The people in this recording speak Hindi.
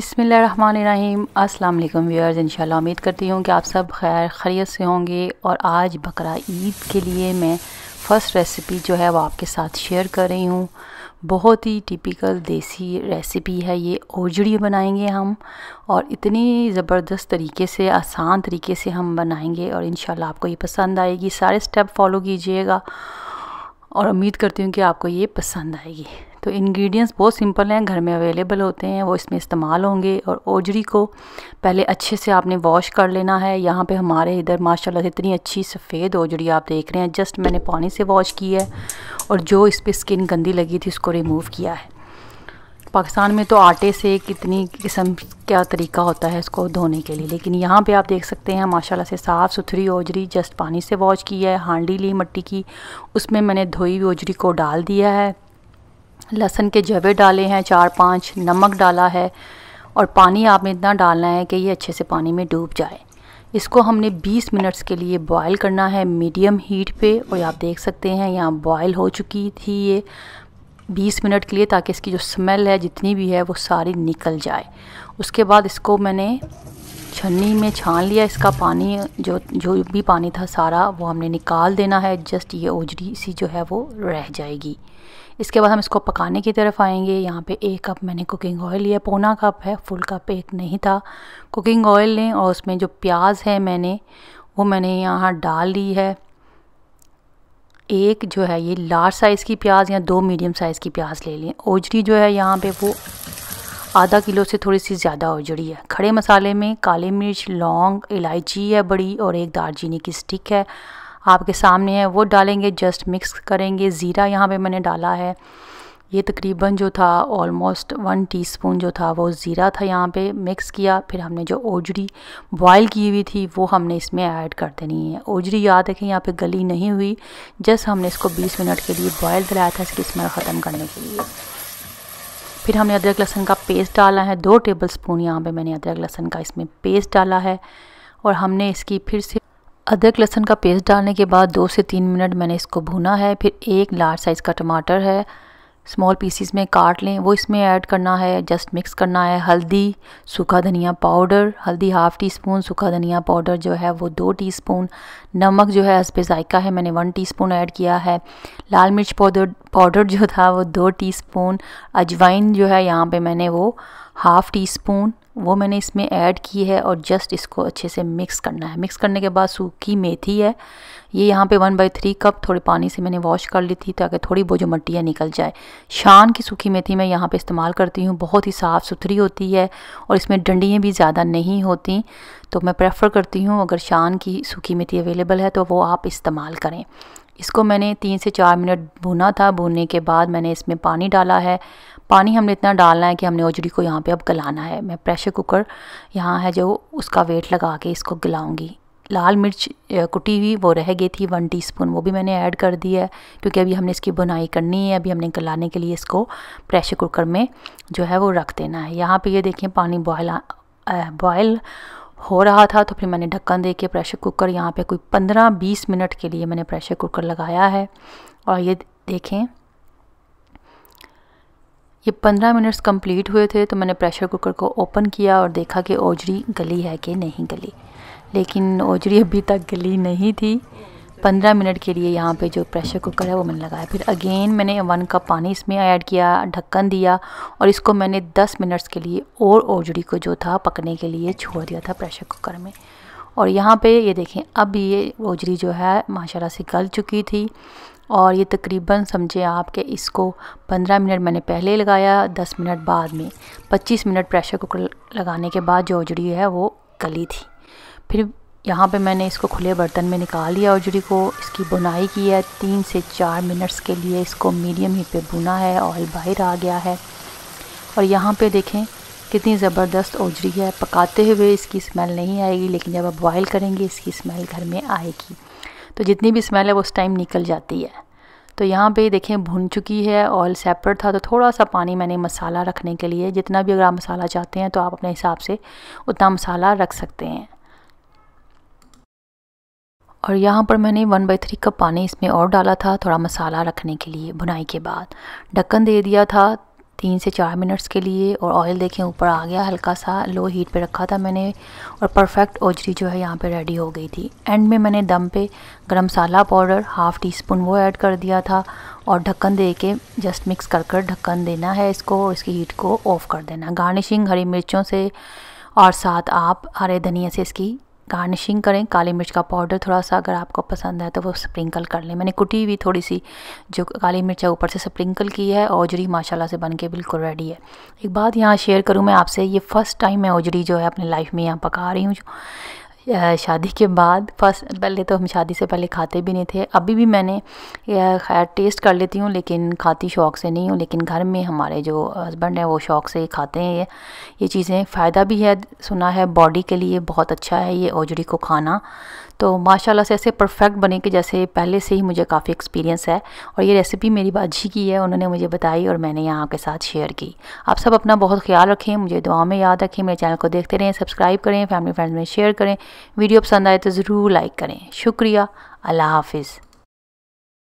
बिसमीम अस्सलाम वालेकुम व्यूअर्स इंशाल्लाह उम्मीद करती हूँ कि आप सब खैर खरीत से होंगे और आज बकरा ईद के लिए मैं फ़र्स्ट रेसिपी जो है वो आपके साथ शेयर कर रही हूँ बहुत ही टिपिकल देसी रेसिपी है ये ओजड़ी बनाएंगे हम और इतनी ज़बरदस्त तरीके से आसान तरीके से हम बनाएंगे और इन आपको ये पसंद आएगी सारे स्टेप फॉलो कीजिएगा और उम्मीद करती हूँ कि आपको ये पसंद आएगी तो इंग्रेडिएंट्स बहुत सिंपल हैं घर में अवेलेबल होते हैं वो इसमें इस्तेमाल होंगे और ओजरी को पहले अच्छे से आपने वॉश कर लेना है यहाँ पे हमारे इधर माशाल्लाह से इतनी अच्छी सफ़ेद ओजरी आप देख रहे हैं जस्ट मैंने पानी से वॉश की है और जो इस पर स्किन गंदी लगी थी उसको रिमूव किया है पाकिस्तान में तो आटे से कितनी किस्म क्या तरीका होता है इसको धोने के लिए लेकिन यहाँ पे आप देख सकते हैं माशाल्लाह से साफ़ सुथरी ओजरी जस्ट पानी से वॉश की है हांडी ली मिट्टी की उसमें मैंने धोई हुई ओजरी को डाल दिया है लहसन के जवे डाले हैं चार पाँच नमक डाला है और पानी आपने इतना डालना है कि ये अच्छे से पानी में डूब जाए इसको हमने 20 मिनट्स के लिए बॉयल करना है मीडियम हीट पे और आप देख सकते हैं यहाँ बॉयल हो चुकी थी ये 20 मिनट के लिए ताकि इसकी जो स्मेल है जितनी भी है वो सारी निकल जाए उसके बाद इसको मैंने छन्नी में छान लिया इसका पानी जो जो भी पानी था सारा वो हमने निकाल देना है जस्ट ये ओजरी सी जो है वो रह जाएगी इसके बाद हम इसको पकाने की तरफ आएंगे यहाँ पे एक कप मैंने कुकिंग ऑयल लिया पौना कप है फुल कप एक नहीं था कुकिंग ऑयल लें और उसमें जो प्याज है मैंने वो मैंने यहाँ डाल ली है एक जो है ये लार्ज साइज़ की प्याज या दो मीडियम साइज़ की प्याज ले लें ओजरी जो है यहाँ पे वो आधा किलो से थोड़ी सी ज़्यादा ओजरी है खड़े मसाले में काली मिर्च लौंग इलायची है बड़ी और एक दालचीनी की स्टिक है आपके सामने है वो डालेंगे जस्ट मिक्स करेंगे ज़ीरा यहाँ पर मैंने डाला है ये तकरीबन जो था ऑलमोस्ट वन टीस्पून जो था वो ज़ीरा था यहाँ पे मिक्स किया फिर हमने जो ओजरी बॉयल की हुई थी वो हमने इसमें ऐड कर देनी है ओजरी याद रखें यहाँ पे गली नहीं हुई जस्ट हमने इसको 20 मिनट के लिए बॉयल दिलाया था इसकी स्मेल ख़त्म करने के लिए फिर हमने अदरक लहसन का पेस्ट डाला है दो टेबल स्पून यहाँ पर मैंने अदरक लहसन का इसमें पेस्ट डाला है और हमने इसकी फिर से अदरक लहसन का पेस्ट डालने के बाद दो से तीन मिनट मैंने इसको भुना है फिर एक लार्ज साइज़ का टमाटर है स्मॉल पीसीस में काट लें वो इसमें ऐड करना है जस्ट मिक्स करना है हल्दी सूखा धनिया पाउडर हल्दी हाफ़ टी स्पून सूखा धनिया पाउडर जो है वो दो टी स्पून नमक जो है इस पर जायका है मैंने वन टी स्पून ऐड किया है लाल मिर्च पाउडर पाउडर जो था वो दो टी स्पून अजवाइन जो है यहाँ पर मैंने वो हाफ़ टी स्पून वो मैंने इसमें ऐड की है और जस्ट इसको अच्छे से मिक्स करना है मिक्स करने के बाद सूखी मेथी है ये यहाँ पे वन बाई थ्री कप थोड़े पानी से मैंने वॉश कर ली थी ताकि थोड़ी वो जो मट्टियाँ निकल जाए शान की सूखी मेथी मैं यहाँ पे इस्तेमाल करती हूँ बहुत ही साफ़ सुथरी होती है और इसमें डंडियाँ भी ज़्यादा नहीं होती तो मैं प्रेफर करती हूँ अगर शान की सूखी मेथी अवेलेबल है तो वो आप इस्तेमाल करें इसको मैंने तीन से चार मिनट भुना था भूनने के बाद मैंने इसमें पानी डाला है पानी हमने इतना डालना है कि हमने ओजड़ी को यहाँ पे अब गलाना है मैं प्रेशर कुकर यहाँ है जो उसका वेट लगा के इसको गलाऊंगी लाल मिर्च कुटी हुई वो रह गई थी वन टीस्पून वो भी मैंने ऐड कर दी है क्योंकि अभी हमने इसकी बुनाई करनी है अभी हमने गलाने के लिए इसको प्रेशर कुकर में जो है वो रख देना है यहाँ पे ये देखें पानी बॉयल बॉयल हो रहा था तो फिर मैंने ढक्कन दे प्रेशर कुकर यहाँ पे कोई पंद्रह बीस मिनट के लिए मैंने प्रेशर कुकर लगाया है और ये देखें ये पंद्रह मिनट्स कंप्लीट हुए थे तो मैंने प्रेशर कुकर को ओपन किया और देखा कि ओजरी गली है कि नहीं गली लेकिन ओजरी अभी तक गली नहीं थी पंद्रह मिनट के लिए यहाँ पे जो प्रेशर कुकर है वो मैंने लगाया फिर अगेन मैंने वन कप पानी इसमें ऐड किया ढक्कन दिया और इसको मैंने दस मिनट्स के लिए और ओजड़ी को जो था पकने के लिए छोड़ दिया था प्रेशर कुकर में और यहाँ पे ये देखें अब ये ओजरी जो है माशाल्लाह से गल चुकी थी और ये तकरीबन समझे आप कि इसको 15 मिनट मैंने पहले लगाया 10 मिनट बाद में 25 मिनट प्रेशर कुकर लगाने के बाद जो उजड़ी है वो गली थी फिर यहाँ पे मैंने इसको खुले बर्तन में निकाल लिया उजड़ी को इसकी बुनाई की है तीन से चार मिनट्स के लिए इसको मीडियम हीट पे बुना है ऑयल बाहर आ गया है और यहाँ पे देखें कितनी ज़बरदस्त उजड़ी है पकाते हुए इसकी स्मेल नहीं आएगी लेकिन जब आप बॉयल करेंगे इसकी स्मेल घर में आएगी तो जितनी भी स्मेल है वो उस टाइम निकल जाती है तो यहाँ पे देखें भुन चुकी है ऑयल सेपरेट था तो थोड़ा सा पानी मैंने मसाला रखने के लिए जितना भी अगर आप मसाला चाहते हैं तो आप अपने हिसाब से उतना मसाला रख सकते हैं और यहाँ पर मैंने वन बाई थ्री कप पानी इसमें और डाला था थोड़ा मसाला रखने के लिए भुनाई के बाद ढक्कन दे दिया था तीन से चार मिनट्स के लिए और ऑयल देखें ऊपर आ गया हल्का सा लो हीट पे रखा था मैंने और परफेक्ट ओजरी जो है यहाँ पे रेडी हो गई थी एंड में मैंने दम पे garam masala powder half teaspoon वो ऐड कर दिया था और ढक्कन दे के जस्ट मिक्स कर कर ढक्कन देना है इसको और इसकी हीट को ऑफ़ कर देना गार्निशिंग हरी मिर्चों से और साथ आप हरे धनिया से इसकी गार्निशिंग करें काली मिर्च का पाउडर थोड़ा सा अगर आपको पसंद है तो वो स्प्रिंकल कर लें मैंने कुटी हुई थोड़ी सी जो काली मिर्च है ऊपर से स्प्रिंकल की है ओजरी माशाल्लाह से बन के बिल्कुल रेडी है एक बात यहाँ शेयर करूँ मैं आपसे ये फ़र्स्ट टाइम मैं ओजरी जो है अपनी लाइफ में यहाँ पका रही हूँ शादी के बाद फर्स्ट पहले तो हम शादी से पहले खाते भी नहीं थे अभी भी मैंने खैर टेस्ट कर लेती हूँ लेकिन खाती शौक़ से नहीं हूँ लेकिन घर में हमारे जो हस्बैंड हैं वो शौक़ से खाते हैं ये ये चीज़ें फ़ायदा भी है सुना है बॉडी के लिए बहुत अच्छा है ये ओजड़ी को खाना तो माशाल्लाह से ऐसे परफेक्ट बने कि जैसे पहले से ही मुझे काफ़ी एक्सपीरियंस है और ये रेसिपी मेरी बाजी की है उन्होंने मुझे बताई और मैंने यहाँ आपके साथ शेयर की आप सब अपना बहुत ख्याल रखें मुझे दुआ में याद रखें मेरे चैनल को देखते रहें सब्सक्राइब करें फैमिली फ्रेंड्स में शेयर करें वीडियो पसंद आए तो ज़रूर लाइक करें शुक्रिया अल्लाह हाफिज़